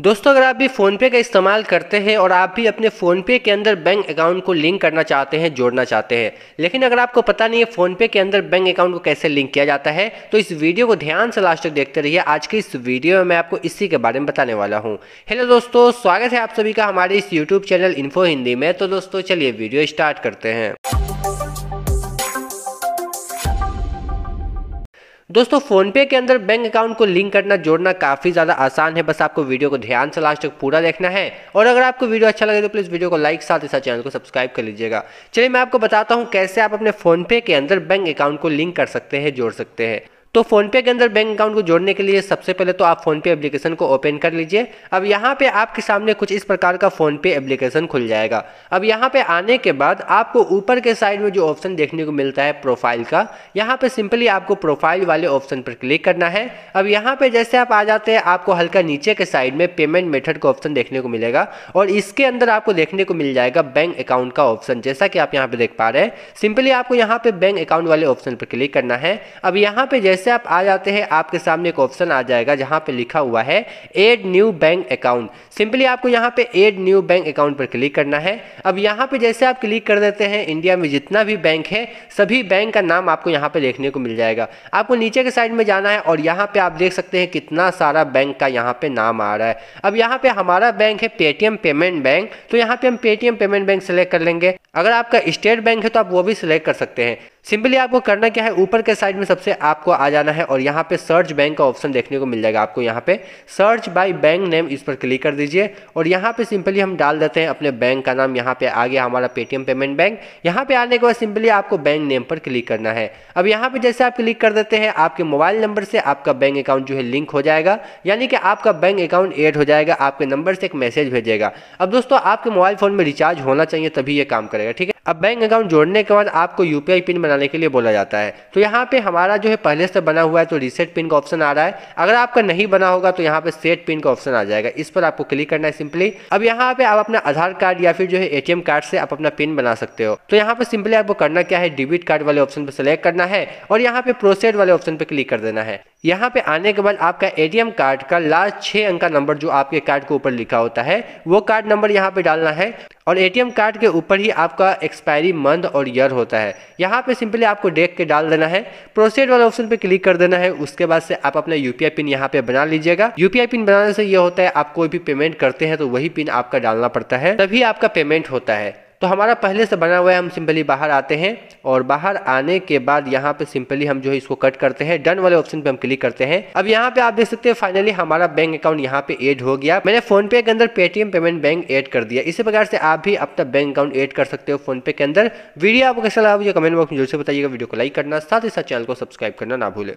दोस्तों अगर आप भी फ़ोनपे का इस्तेमाल करते हैं और आप भी अपने फ़ोनपे के अंदर बैंक अकाउंट को लिंक करना चाहते हैं जोड़ना चाहते हैं लेकिन अगर आपको पता नहीं है फ़ोनपे के अंदर बैंक अकाउंट को कैसे लिंक किया जाता है तो इस वीडियो को ध्यान से लास्ट तक देखते रहिए आज के इस वीडियो में मैं आपको इसी के बारे में बताने वाला हूँ हेलो दोस्तों स्वागत है आप सभी का हमारे इस यूट्यूब चैनल इन्फो हिंदी में तो दोस्तों चलिए वीडियो स्टार्ट करते हैं दोस्तों फ़ोनपे के अंदर बैंक अकाउंट को लिंक करना जोड़ना काफ़ी ज़्यादा आसान है बस आपको वीडियो को ध्यान से लास्ट तक पूरा देखना है और अगर आपको वीडियो अच्छा लगे तो प्लीज़ वीडियो को लाइक साथ ही साथ चैनल को सब्सक्राइब कर लीजिएगा चलिए मैं आपको बताता हूँ कैसे आप अपने फ़ोनपे के अंदर बैंक अकाउंट को लिंक कर सकते हैं जोड़ सकते हैं तो फ़ोनपे के अंदर बैंक अकाउंट को जोड़ने के लिए सबसे पहले तो आप फ़ोनपे एप्लीकेशन को ओपन कर लीजिए अब यहाँ पे आपके सामने कुछ इस प्रकार का फ़ोनपे एप्लीकेशन खुल जाएगा अब यहाँ पे आने के बाद आपको ऊपर के साइड में जो ऑप्शन देखने को मिलता है प्रोफाइल का यहाँ पे सिंपली आपको प्रोफाइल वाले ऑप्शन पर क्लिक करना है अब यहाँ पर जैसे आप आ जाते हैं आपको हल्का नीचे के साइड में पेमेंट मेथड का ऑप्शन देखने को मिलेगा और इसके अंदर आपको देखने को मिल जाएगा बैंक अकाउंट का ऑप्शन जैसा कि आप यहाँ पर देख पा रहे हैं सिंपली आपको यहाँ पे बैंक अकाउंट वाले ऑप्शन पर क्लिक करना है अब यहाँ पर जैसे से आप आ जाते हैं आपके सामने एक ऑप्शन आ जाएगा जहां पे लिखा हुआ है add new bank account simply आपको यहां पे एड न्यू बैंक अकाउंट पर क्लिक करना है अब यहां पे जैसे आप क्लिक कर देते हैं इंडिया में जितना भी बैंक है सभी बैंक का नाम आपको यहाँ पे देखने को मिल जाएगा आपको नीचे के साइड में जाना है और यहाँ पे आप देख सकते हैं कितना सारा बैंक का यहाँ पे नाम आ रहा है अब यहाँ पे हमारा बैंक है पेटीएम पेमेंट बैंक तो यहाँ पे हम पेटीएम पेमेंट बैंक सेलेक्ट कर लेंगे अगर आपका स्टेट बैंक है तो आप वो भी सिलेक्ट कर सकते हैं सिंपली आपको करना क्या है ऊपर के साइड में सबसे आपको आ जाना है और यहाँ पे सर्च बैंक का ऑप्शन देखने को मिल जाएगा आपको यहाँ पे सर्च बाय बैंक नेम इस पर क्लिक कर दीजिए और यहाँ पे सिंपली हम डाल देते हैं अपने बैंक का नाम यहाँ पे आ गया हमारा पेटीएम पेमेंट बैंक यहाँ पे आने के बाद सिंपली आपको बैंक नेम पर क्लिक करना है अब यहाँ पे जैसे आप क्लिक कर देते हैं आपके मोबाइल नंबर से आपका बैंक अकाउंट जो है लिंक हो जाएगा यानी कि आपका बैंक अकाउंट एड हो जाएगा आपके नंबर से एक मैसेज भेजेगा अब दोस्तों आपके मोबाइल फ़ोन में रिचार्ज होना चाहिए तभी यह काम करेगा ठीक है अब बैंक अकाउंट जोड़ने के बाद आपको यू पिन बनाने के लिए बोला जाता है तो यहाँ पे हमारा जो है पहले से बना हुआ है तो रीसेट पिन का ऑप्शन आ रहा है अगर आपका नहीं बना होगा तो यहाँ पे सेट पिन का ऑप्शन आ जाएगा इस पर आपको क्लिक करना है सिंपली अब यहाँ पे आप अपना आधार कार्ड या फिर जो है एटीएम कार्ड से आप अपना पिन बना सकते हो तो यहाँ पे सिंपली आपको करना क्या है डेबिट कार्ड वाले ऑप्शन पर सिलेक्ट करना है और यहाँ पे प्रोसेड वाले ऑप्शन पर क्लिक कर देना है यहाँ पे आने के बाद आपका एटीएम कार्ड का लास्ट छह अंक का नंबर जो आपके कार्ड के ऊपर लिखा होता है वो कार्ड नंबर यहाँ पे डालना है और एटीएम कार्ड के ऊपर ही आपका एक्सपायरी मंथ और ईयर होता है यहाँ पे सिंपली आपको देख के डाल देना है प्रोसीड वाले ऑप्शन पे क्लिक कर देना है उसके बाद से आप अपना यूपीआई पिन यहाँ पे बना लीजिएगा यूपीआई पिन बनाने से ये होता है आप कोई भी पेमेंट करते हैं तो वही पिन आपका डालना पड़ता है तभी आपका पेमेंट होता है तो हमारा पहले से बना हुआ है हम सिंपली बाहर आते हैं और बाहर आने के बाद यहाँ पे सिंपली हम जो है इसको कट करते हैं डन वाले ऑप्शन पे हम क्लिक करते हैं अब यहाँ पे आप देख सकते हैं फाइनली हमारा बैंक अकाउंट यहाँ पे एड हो गया मैंने फोन पे के अंदर पेटीएम पेमेंट बैंक एड कर दिया इसी प्रकार से आप भी अपना बैंक अकाउंट एड कर सकते हो फोन पे के अंदर वीडियो आपको कैसा लगा मुझे कमेंट बॉक्स में जरूर से बताइएगा वीडियो को लाइक करना साथ ही साथ चैनल को सब्सक्राइब करना ना भूले